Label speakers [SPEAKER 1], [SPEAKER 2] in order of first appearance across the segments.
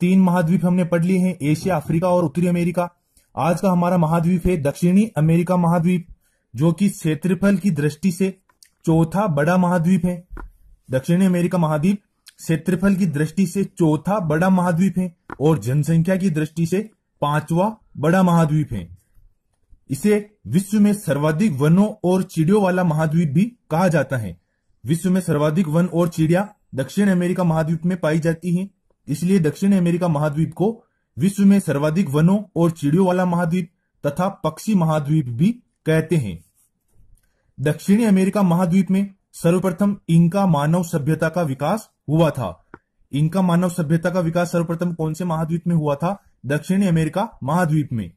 [SPEAKER 1] तीन महाद्वीप हमने पढ़ लिए हैं एशिया अफ्रीका और उत्तरी अमेरिका आज का हमारा महाद्वीप है दक्षिणी अमेरिका महाद्वीप जो कि क्षेत्रफल की दृष्टि से चौथा बड़ा महाद्वीप है दक्षिणी अमेरिका महाद्वीप क्षेत्रफल की दृष्टि से चौथा बड़ा महाद्वीप है और जनसंख्या की दृष्टि से पांचवा बड़ा महाद्वीप है इसे विश्व में सर्वाधिक वनों और चिड़ियों वाला महाद्वीप भी कहा जाता है विश्व में सर्वाधिक वन और चिड़िया दक्षिण अमेरिका महाद्वीप में पाई जाती हैं इसलिए दक्षिण अमेरिका महाद्वीप को विश्व में सर्वाधिक वनों और चिड़ियों वाला महाद्वीप तथा पक्षी महाद्वीप भी कहते हैं दक्षिणी अमेरिका महाद्वीप में सर्वप्रथम इनका मानव सभ्यता का विकास हुआ था इनका मानव सभ्यता का विकास सर्वप्रथम कौन से महाद्वीप में हुआ था दक्षिणी अमेरिका महाद्वीप में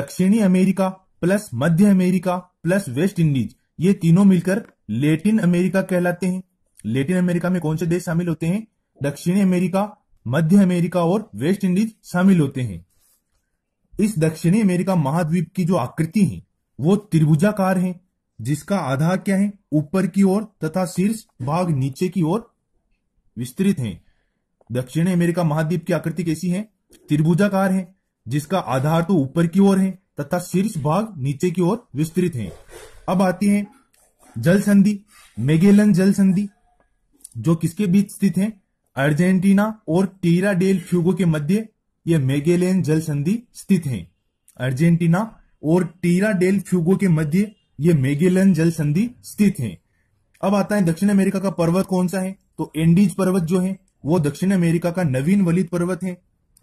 [SPEAKER 1] दक्षिणी अमेरिका प्लस मध्य अमेरिका प्लस वेस्ट इंडीज ये तीनों मिलकर लेटिन अमेरिका कहलाते हैं लेटिन अमेरिका में कौन से देश शामिल होते हैं दक्षिणी अमेरिका मध्य अमेरिका और वेस्ट इंडीज शामिल होते हैं इस दक्षिणी अमेरिका महाद्वीप की जो आकृति है वो त्रिभुजाकार है जिसका आधार क्या है ऊपर की ओर तथा शीर्ष भाग नीचे की ओर विस्तृत है दक्षिणी अमेरिका महाद्वीप की आकृति कैसी है त्रिभुजाकार है जिसका आधार तो ऊपर की ओर है तथा शीर्ष भाग नीचे की ओर विस्तृत है अब आती है जल संधि मेगेलन जल संधि जो किसके बीच स्थित है अर्जेंटीना और टीरा डेल फ्यूगो के मध्य यह मेगेलेन जल संधि स्थित है अर्जेंटीना और टीरा डेल फ्यूगो के मध्य यह मेगेलेन जल संधि स्थित है अब आता है दक्षिण अमेरिका का पर्वत कौन सा है तो एंडीज पर्वत जो है वो दक्षिण अमेरिका का नवीन वलित पर्वत है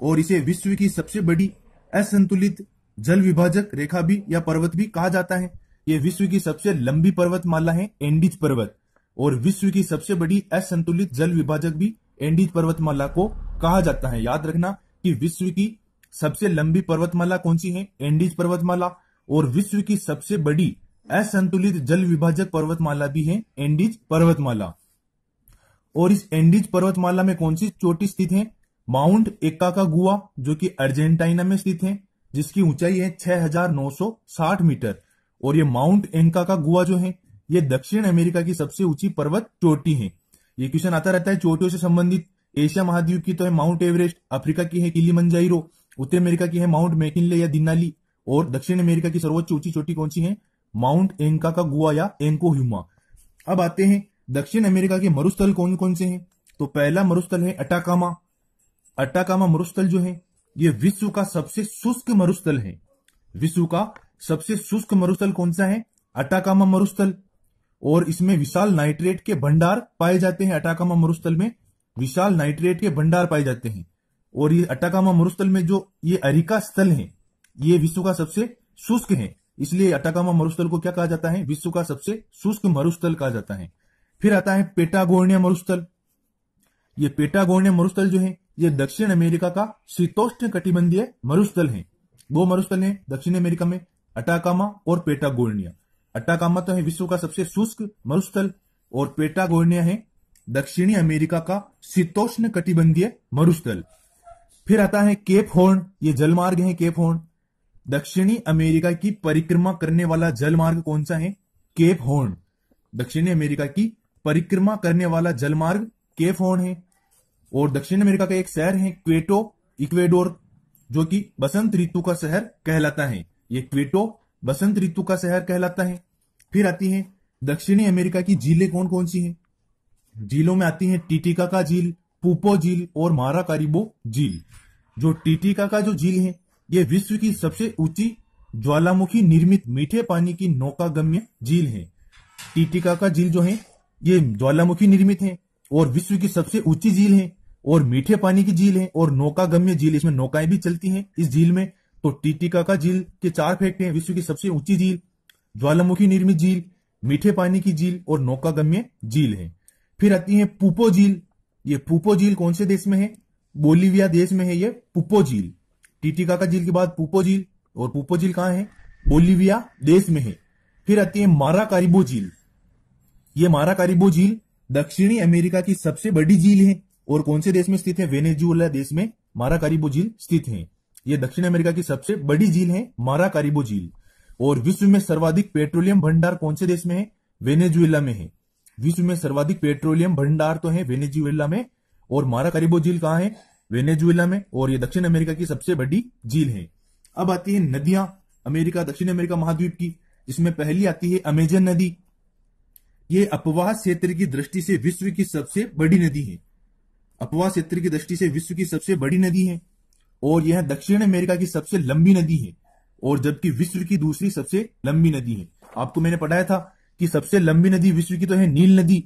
[SPEAKER 1] और इसे विश्व की सबसे बड़ी असंतुलित जल विभाजक रेखा भी या पर्वत भी कहा जाता है ये विश्व की सबसे लंबी पर्वत माला है एंडीज पर्वत और विश्व की सबसे बड़ी असंतुलित जल विभाजक भी एंडीज पर्वतमाला को कहा जाता है याद रखना कि विश्व की सबसे लंबी पर्वतमाला कौन सी है एंडीज पर्वतमाला और विश्व की सबसे बड़ी असंतुलित जल विभाजक पर्वतमाला भी है एंडीज पर्वतमाला और इस एंडीज पर्वतमाला में कौन सी चोटी स्थित है माउंट एक्का का गुआ जो कि अर्जेंटाइना में स्थित है जिसकी ऊंचाई है 6,960 मीटर और ये माउंट एंका का गुआ जो है ये दक्षिण अमेरिका की सबसे ऊंची पर्वत चोटी है ये क्वेश्चन आता रहता है चोटियों से संबंधित एशिया महाद्वीप की तो है माउंट एवरेस्ट अफ्रीका की है किली मंजाइरो उत्तर अमेरिका की है माउंट मेकिनले या दिनाली और दक्षिण अमेरिका की सर्वोच्च ऊंची चोटी कौन सी है माउंट एंका का गुआ या एंको ह्यूमा अब आते हैं दक्षिण अमेरिका के मरुस्थल कौन कौन से हैं तो पहला मरुस्थल है अटाकामा अटाकामा मरुस्थल जो है ये विश्व का सबसे शुष्क मरुस्थल है विश्व का सबसे शुष्क मरुस्थल कौन सा है अटाकामा मरुस्थल और इसमें विशाल नाइट्रेट के भंडार पाए जाते हैं अटाकामा मरुस्थल में विशाल नाइट्रेट के भंडार पाए जाते हैं और ये अटाकामा मरुस्थल में जो ये अरिका स्थल है ये विश्व का सबसे शुष्क है इसलिए अटाकामा मरुस्थल को क्या कहा जाता है विश्व का सबसे शुष्क मरुस्थल कहा जाता है फिर आता है पेटागोर्णिया मरुस्थल ये पेटागोर्णिया मरुस्थल जो है ये दक्षिण अमेरिका का शीतोष्ण कटिबंधीय मरुस्थल है दो मरुस्थल है दक्षिण अमेरिका में अटाकामा और पेटागोर्णिया तो है विश्व का सबसे शुष्क मरुस्थल और पेटागोर्निया है दक्षिणी अमेरिका का शीतोष्ण कटिबंधीय मरुस्थल फिर आता है केप होर्न ये जलमार्ग है केप होर्न दक्षिणी अमेरिका की परिक्रमा करने वाला जलमार्ग कौन सा है केप होर्न दक्षिणी अमेरिका की परिक्रमा करने वाला जलमार्ग केप होर्न है और दक्षिण अमेरिका का एक शहर है क्वेटो इक्वेडोर जो कि बसंत ऋतु का शहर कहलाता है ये क्वेटो बसंत ऋतु का शहर कहलाता है फिर आती है दक्षिणी अमेरिका की झीलें कौन कौन सी हैं झीलों में आती है टीटिका का झील पुपो झील और मारा कारिबो झील जो टीटिका का जो झील है ये विश्व की सबसे ऊंची ज्वालामुखी निर्मित मीठे पानी की नौका गम्य झील है टीटिका का झील जो है ये ज्वालामुखी निर्मित है और विश्व की सबसे ऊंची झील है और मीठे पानी की झील है और नौकागम्य झील इसमें नौकाएं भी चलती हैं इस झील में तो टीटीकाका झील के चार फेंकते हैं विश्व की सबसे ऊंची झील ज्वालामुखी निर्मित झील मीठे पानी की झील और नौकागम्य झील है फिर आती है पुपो झील ये पुपो झील कौन से देश में है बोलीविया देश में है ये पुपो झील टीटिकाका झील के बाद पुपो झील और पुपो झील कहाँ है बोलीविया देश में है फिर आती है मारा कारिबो झील ये मारा कारिबो झील दक्षिणी अमेरिका की सबसे बड़ी झील है और कौन से देश में स्थित है वेनेजुएला देश में मारा कारिबो झील स्थित है ये दक्षिण अमेरिका की सबसे बड़ी झील है मारा कारिबो झील और विश्व में सर्वाधिक पेट्रोलियम भंडार कौन से देश में है वेनेजुएला में है विश्व में सर्वाधिक पेट्रोलियम भंडार तो है वेनेजुएला में और मारा कारिबो झील कहाँ है वेनेजुएला में और ये दक्षिण अमेरिका की सबसे बड़ी झील है अब आती है नदियां अमेरिका दक्षिण अमेरिका महाद्वीप की इसमें पहली आती है अमेजन नदी ये अपवाह क्षेत्र की दृष्टि से विश्व की सबसे बड़ी नदी है अपवाह क्षेत्र की दृष्टि से विश्व की सबसे बड़ी नदी है और यह दक्षिण अमेरिका की सबसे लंबी नदी है और जबकि विश्व की दूसरी सबसे लंबी नदी है आपको मैंने पढ़ाया था कि सबसे लंबी नदी विश्व की तो है नील नदी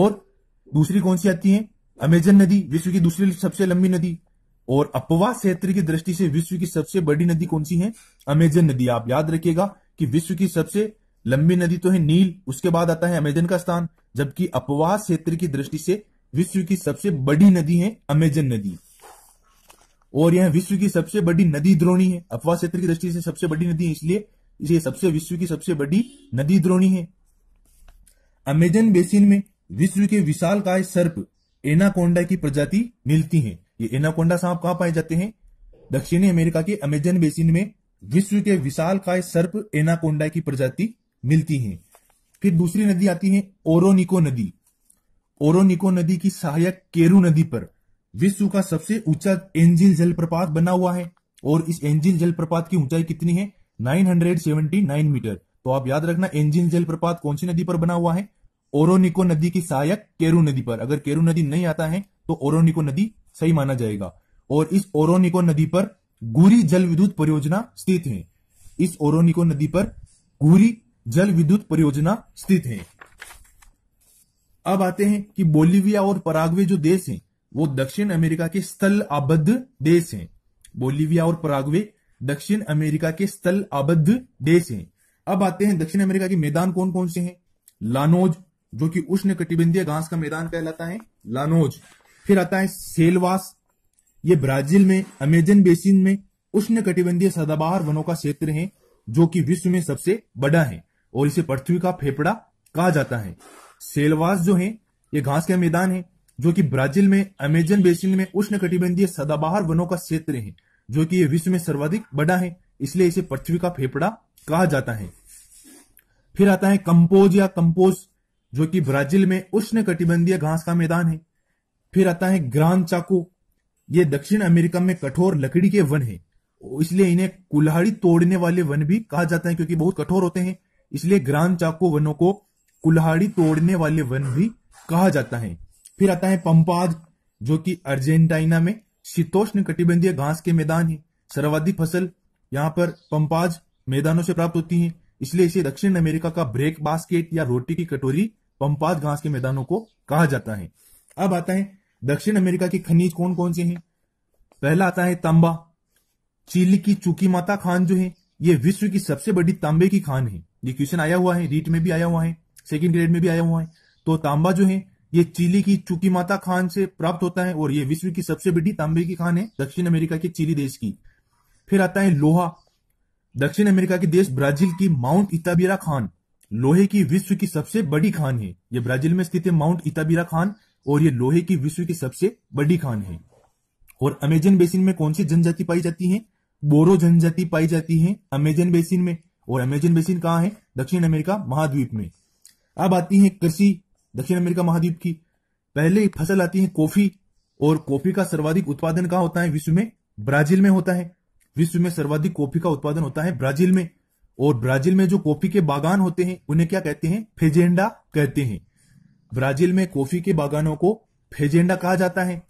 [SPEAKER 1] और दूसरी कौन सी आती है अमेजन नदी विश्व की दूसरी सबसे लंबी नदी और अपवा क्षेत्र की दृष्टि से विश्व की सबसे बड़ी नदी कौन सी है अमेजन नदी आप याद रखिएगा कि विश्व की सबसे लंबी नदी तो है नील उसके बाद आता है अमेजन का स्थान जबकि अपवाह क्षेत्र की दृष्टि से विश्व की सबसे बड़ी नदी है अमेजन नदी और यह विश्व की सबसे बड़ी नदी द्रोणी है अपवाह क्षेत्र की दृष्टि से सबसे बड़ी नदी है इसलिए इसे सबसे विश्व की सबसे बड़ी नदी द्रोणी है अमेजन बेसिन में विश्व के विशाल काय सर्प एनाकोंडा की प्रजाति मिलती है ये एनाकोंडा सांप कहाँ पाए जाते हैं दक्षिणी अमेरिका के अमेजन बेसिन में विश्व के विशाल काय सर्प एनाकोंडा की प्रजाति मिलती है फिर दूसरी नदी आती है ओरोनिको नदी ओरोनिको नदी की सहायक केरू नदी पर विश्व का सबसे ऊंचा एंजिल जलप्रपात बना हुआ है और इस एंजिल जलप्रपात की ऊंचाई कितनी है 979 मीटर तो आप याद रखना एंजिल जलप्रपात कौन सी नदी पर बना हुआ है ओरोनिको नदी की सहायक केरू नदी पर अगर केरू नदी नहीं आता है तो ओरोनिको नदी सही माना जाएगा और इस ओरोनिको नदी पर गुरी जल विद्युत परियोजना स्थित है इस ओरोनिको नदी पर गुरी जल विद्युत परियोजना स्थित है अब आते हैं कि बोलिविया और पराग्वे जो देश हैं वो दक्षिण अमेरिका के स्थल आबद्ध देश हैं बोलिविया और पराग्वे दक्षिण अमेरिका के स्थल आबद्ध देश हैं अब आते हैं दक्षिण अमेरिका के मैदान कौन कौन से हैं लानोज जो कि उष्ण कटिबंधीय घास का मैदान कहलाता है लानोज फिर आता है सेलवास ये ब्राजील में अमेजन बेसिन में उष्ण कटिबंधीय सदाबहार वनों का क्षेत्र है जो कि विश्व में सबसे बड़ा है और इसे पृथ्वी का फेफड़ा कहा जाता है सेलवास जो है ये घास का मैदान है जो कि ब्राजील में अमेजन बेसिन में उष्ण कटिबंधीय सदाबहार वनों का क्षेत्र है जो कि यह विश्व में सर्वाधिक बड़ा है इसलिए इसे पृथ्वी का फेफड़ा कहा जाता है फिर आता है कंपोज या कंपोज जो कि ब्राजील में उष्ण कटिबंधीय घास का मैदान है फिर आता है ग्रान चाको ये दक्षिण अमेरिका में कठोर लकड़ी के वन है इसलिए इन्हें कुल्हाड़ी तोड़ने वाले वन भी कहा जाता है क्योंकि बहुत कठोर होते हैं इसलिए ग्रान चाको वनों को कुल्हाड़ी तोड़ने वाले वन भी कहा जाता है फिर आता है पंपाज जो कि अर्जेंटाइना में शीतोष्ण कटिबंधीय घास के मैदान है सर्वाधिक फसल यहाँ पर पंपाज मैदानों से प्राप्त होती है इसलिए इसे दक्षिण अमेरिका का ब्रेक बास्केट या रोटी की कटोरी पंपाज घास के मैदानों को कहा जाता है अब आता है दक्षिण अमेरिका के खनिज कौन कौन से हैं पहला आता है तांबा चिली की चुकी माता खान जो है ये विश्व की सबसे बड़ी तांबे की खान है ये क्वेश्चन आया हुआ है रीट में भी आया हुआ है सेकंड ग्रेड में भी आया हुआ है तो तांबा जो है ये चिली की चुकी माता खान से प्राप्त होता है और ये विश्व की सबसे बड़ी तांबे की खान है दक्षिण अमेरिका के चिली देश की फिर आता है लोहा दक्षिण अमेरिका के देश ब्राजील की माउंट इताबीरा खान लोहे की विश्व की सबसे बड़ी खान है ये ब्राजील में स्थित है माउंट इताबीरा खान और ये लोहे की विश्व की सबसे बड़ी खान है और अमेजन बेसिन में कौन सी जनजाति पाई जाती है बोरो जनजाति पाई जाती है अमेजन बेसिन में और अमेजन बेसिन कहाँ है दक्षिण अमेरिका महाद्वीप में अब आती है कृषि दक्षिण अमेरिका महाद्वीप की पहले फसल आती है कॉफी और कॉफी का सर्वाधिक उत्पादन कहा होता है विश्व में ब्राजील में होता है विश्व में सर्वाधिक कॉफी का उत्पादन होता है ब्राजील में और ब्राजील में जो कॉफी के बागान होते हैं उन्हें क्या कहते हैं फेजेंडा कहते हैं ब्राजील में कॉफी के बागानों को फेजेंडा कहा जाता है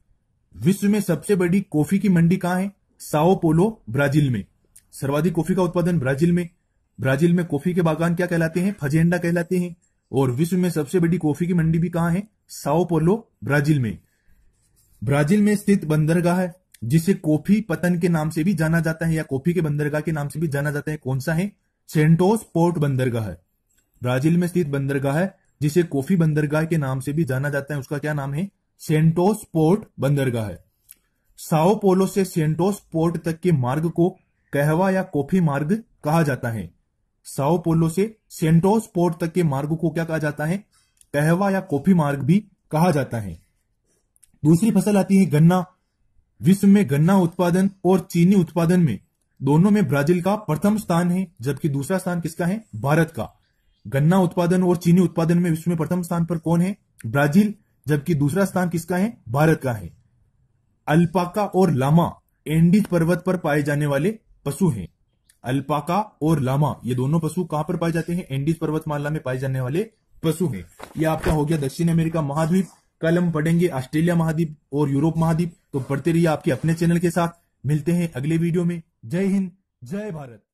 [SPEAKER 1] विश्व में सबसे बड़ी कॉफी की मंडी कहाँ है साओ पोलो ब्राजील में सर्वाधिक कॉफी का उत्पादन ब्राजील में ब्राजील में कॉफी के बागान क्या कहलाते हैं फजेंडा कहलाते हैं और विश्व में सबसे बड़ी कॉफी की मंडी भी कहाँ है साओ पोलो ब्राजील में ब्राजील में स्थित बंदरगाह है जिसे कॉफी पतन के नाम से भी जाना जाता है या कॉफी के बंदरगाह के नाम से भी जाना जाता है कौन सा है सेंटोस पोर्ट बंदरगाह है ब्राजील में स्थित बंदरगाह है जिसे कॉफी बंदरगाह के नाम से भी जाना जाता है उसका क्या नाम है सेंटोस पोर्ट बंदरगाह है साओ पोलो से सेंटोस पोर्ट तक के मार्ग को कहवा या कॉफी मार्ग कहा जाता है साओ पोलो से सेंटोस पोर्ट तक के मार्ग को क्या कहा जाता है कहवा या कॉफी मार्ग भी कहा जाता है दूसरी फसल आती है गन्ना विश्व में गन्ना उत्पादन और चीनी उत्पादन में दोनों में ब्राजील का प्रथम स्थान है जबकि दूसरा स्थान किसका है भारत का गन्ना उत्पादन और चीनी उत्पादन में विश्व में प्रथम स्थान पर कौन है ब्राजील जबकि दूसरा स्थान किसका है भारत का है अल्पाका और लामा एंडीज पर्वत पर पाए जाने वाले पशु हैं अल्पाका और लामा ये दोनों पशु कहां पर पाए जाते हैं एंडीज पर्वतमाला में पाए जाने वाले पशु हैं ये आपका हो गया दक्षिण अमेरिका महाद्वीप कल हम पढ़ेंगे ऑस्ट्रेलिया महाद्वीप और यूरोप महाद्वीप तो पढ़ते रहिए आपके अपने चैनल के साथ मिलते हैं अगले वीडियो में जय हिंद जय भारत